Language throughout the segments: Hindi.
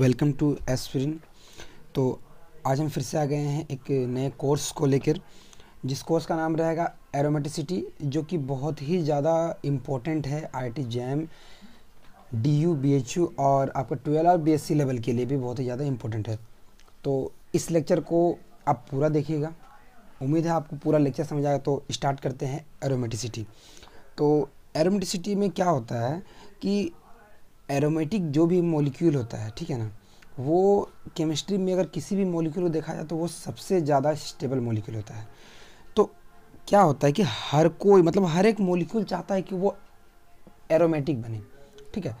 वेलकम टू एस्पिरिन तो आज हम फिर से आ गए हैं एक नए कोर्स को लेकर जिस कोर्स का नाम रहेगा एरोमेटिसिटी जो कि बहुत ही ज़्यादा इम्पोर्टेंट है यू जैम डीयू बीएचयू और आपका ट्वेल्व और बीएससी लेवल के लिए भी बहुत ही ज़्यादा इम्पोर्टेंट है तो इस लेक्चर को आप पूरा देखिएगा उम्मीद है आपको पूरा लेक्चर समझ आएगा तो स्टार्ट करते हैं एरोमेटिसिटी तो एरोमेटिसिटी में क्या होता है कि एरोमेटिक जो भी मोलिक्यूल होता है ठीक है ना वो केमिस्ट्री में अगर किसी भी मॉलिक्यूल को देखा जाए तो वो सबसे ज़्यादा स्टेबल मॉलिक्यूल होता है तो क्या होता है कि हर कोई मतलब हर एक मॉलिक्यूल चाहता है कि वो एरोमेटिक बने ठीक है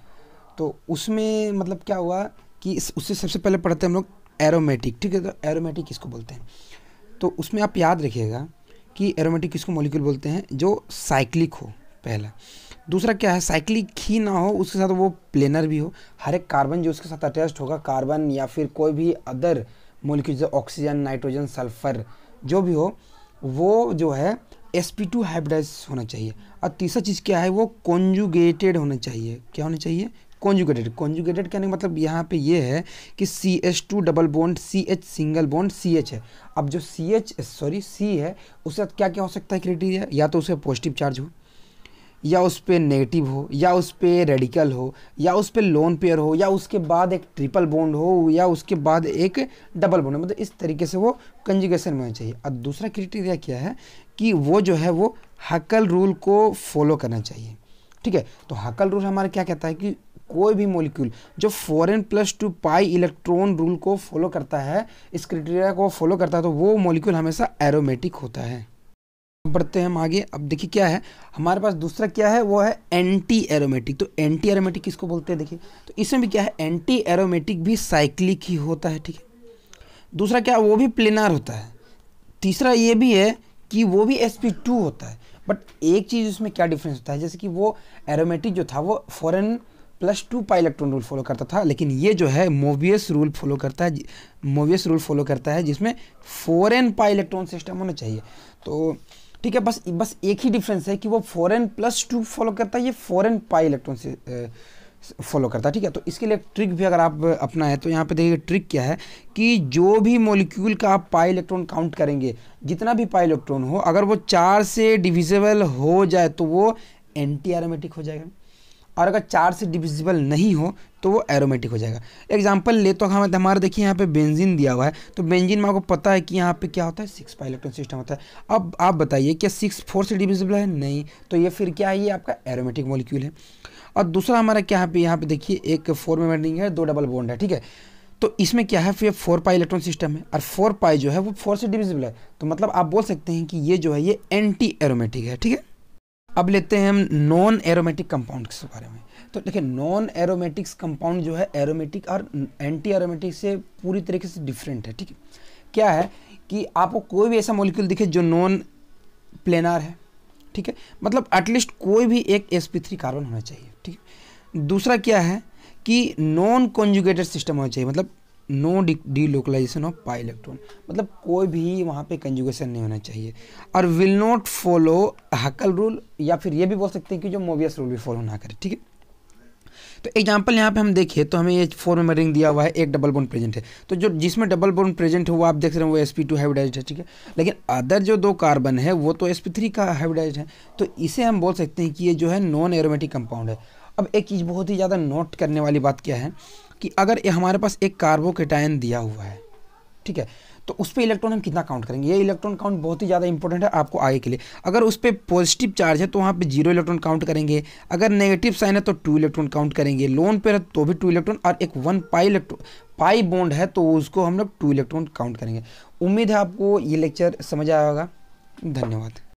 तो उसमें मतलब क्या हुआ कि उससे सबसे पहले पढ़ते हैं हम लोग एरोमेटिक ठीक है तो एरोमेटिक किसको बोलते हैं तो उसमें आप याद रखिएगा कि एरोमेटिक किसको मॉलिक्यूल बोलते हैं जो साइक्लिक हो पहला दूसरा क्या है साइक्लिक ही ना हो उसके साथ वो प्लेनर भी हो हर एक कार्बन जो उसके साथ अटैच होगा कार्बन या फिर कोई भी अदर मोलिक्यूल जैसे ऑक्सीजन नाइट्रोजन सल्फर जो भी हो वो जो है एस पी टू हाइब्रिडाइज होना चाहिए और तीसरा चीज़ क्या है वो कॉन्जुगेटेड होना चाहिए क्या होना चाहिए कॉन्जुगेटेड कॉन्जुगेटेड कहने का मतलब यहाँ पे ये है कि C H two double bond C H single bond C H है अब जो सी एच सॉरी सी है उसके साथ क्या क्या हो सकता है क्रिटीरिया या तो उसे पॉजिटिव चार्ज हो या उस पर नेगेटिव हो या उस पर रेडिकल हो या उस पर लोन पेयर हो या उसके बाद एक ट्रिपल बोंड हो या उसके बाद एक डबल बोंड हो मतलब इस तरीके से वो कंजुगेशन में होना चाहिए और दूसरा क्राइटेरिया क्या है कि वो जो है वो हकल रूल को फॉलो करना चाहिए ठीक है तो हकल रूल हमारा क्या कहता है कि कोई भी मोलिक्यूल जो n plus two pi electron rule को फॉलो करता है इस क्रिटेरिया को फॉलो करता है तो वो मोलिक्यूल हमेशा एरोमेटिक होता है बढ़ते हैं हम आगे अब देखिए क्या है हमारे पास दूसरा क्या है वो है एंटी एरोमेटिक तो एंटी एरोमेटिक किसको बोलते हैं देखिए तो इसमें भी क्या है एंटी एरोमेटिक भी साइक्लिक ही होता है ठीक है दूसरा क्या वो भी प्लेनार होता है तीसरा ये भी है कि वो भी एस होता है बट एक चीज़ उसमें क्या डिफरेंस होता है जैसे कि वो एरोमेटिक जो था वो four n plus two pi electron rule follow करता था लेकिन ये जो है मोवियस रूल फॉलो करता है मोवियस रूल फॉलो करता है जिसमें four n pi electron system होना चाहिए तो ठीक है बस बस एक ही डिफरेंस है कि वो फॉरन प्लस टू फॉलो करता है ये फॉरन पाई इलेक्ट्रॉन से फॉलो करता है ठीक है तो इसके लिए ट्रिक भी अगर आप अपना है तो यहाँ पे देखिए ट्रिक क्या है कि जो भी मॉलिक्यूल का आप पाई इलेक्ट्रॉन काउंट करेंगे जितना भी पाई इलेक्ट्रॉन हो अगर वो चार से डिविजिबल हो जाए तो वो एंटी एरोमेटिक हो जाएगा और अगर चार से डिविजिबल नहीं हो तो वो एरोमेटिक हो जाएगा एग्जाम्पल ले तो हमें हमारा देखिए यहाँ पे बेंजीन दिया हुआ है तो बेंजीन में आपको पता है कि यहाँ पे क्या होता है सिक्स पाई इलेक्ट्रॉन सिस्टम होता है अब आप बताइए क्या सिक्स फोर से डिविजिबल है नहीं तो ये फिर क्या है ये आपका एरोमेटिक मोलिक्यूल है और दूसरा हमारा क्या है यहाँ पे देखिए एक फोर में रिंग है दो डबल बॉन्ड है ठीक है तो इसमें क्या है फिर फोर पाई इलेक्ट्रॉन सिस्टम है और फोर पाई जो है वो फोर से डिविजिबल है तो मतलब आप बोल सकते हैं कि ये जो है ये एंटी एरोमेटिक है ठीक है अब लेते हैं हम नॉन एरोमेटिक कंपाउंड के बारे में तो देखिए नॉन एरोमेटिक्स कंपाउंड जो है एरोमेटिक और एंटी एरोमेटिक से पूरी तरीके से डिफरेंट है ठीक है क्या है कि आपको कोई भी ऐसा मोलिक्यूल दिखे जो नॉन प्लेनार है ठीक है मतलब एटलीस्ट कोई भी एक एस पी थ्री कार्बन होना चाहिए ठीक है दूसरा क्या है कि नॉन कॉन्जुगेटेड सिस्टम होना चाहिए मतलब no delocalisation of pi electron मतलब कोई भी वहाँ पे कंजुगेशन नहीं होना चाहिए और will not follow Huckel rule या फिर ये भी बोल सकते हैं कि जो मोवियस रूल भी फॉलो ना करे ठीक है तो एग्जाम्पल यहाँ पे हम देखें तो हमें ये फोर में रिंग दिया हुआ है एक डबल बोन प्रेजेंट है तो जो जिसमें डबल बोन प्रेजेंट है वो आप देख रहे हैं वो एस पी टू हाइब्रिडाइज है ठीक है लेकिन अदर जो दो कार्बन है वो तो एस पी थ्री का हाइब्रिडाइज है तो इसे हम बोल सकते हैं कि ये जो है नॉन एरोमेटिक कंपाउंड है अब एक चीज़ बहुत ही ज़्यादा नोट करने वाली बात क्या है कि अगर ये हमारे पास एक कार्बोकेटायन दिया हुआ है ठीक है तो उस पर इलेक्ट्रॉन हम कितना काउंट करेंगे ये इलेक्ट्रॉन काउंट बहुत ही ज़्यादा इंपॉर्टेंट है आपको आगे के लिए अगर उस पर पॉजिटिव चार्ज है तो वहाँ पे जीरो इलेक्ट्रॉन काउंट करेंगे अगर नेगेटिव साइन है तो टू इलेक्ट्रॉन काउंट करेंगे लोन पर है तो भी टू इलेक्ट्रॉन और एक one pi electron pi bond है तो उसको हम लोग टू इलेक्ट्रॉन काउंट करेंगे उम्मीद है आपको ये लेक्चर समझ आया होगा धन्यवाद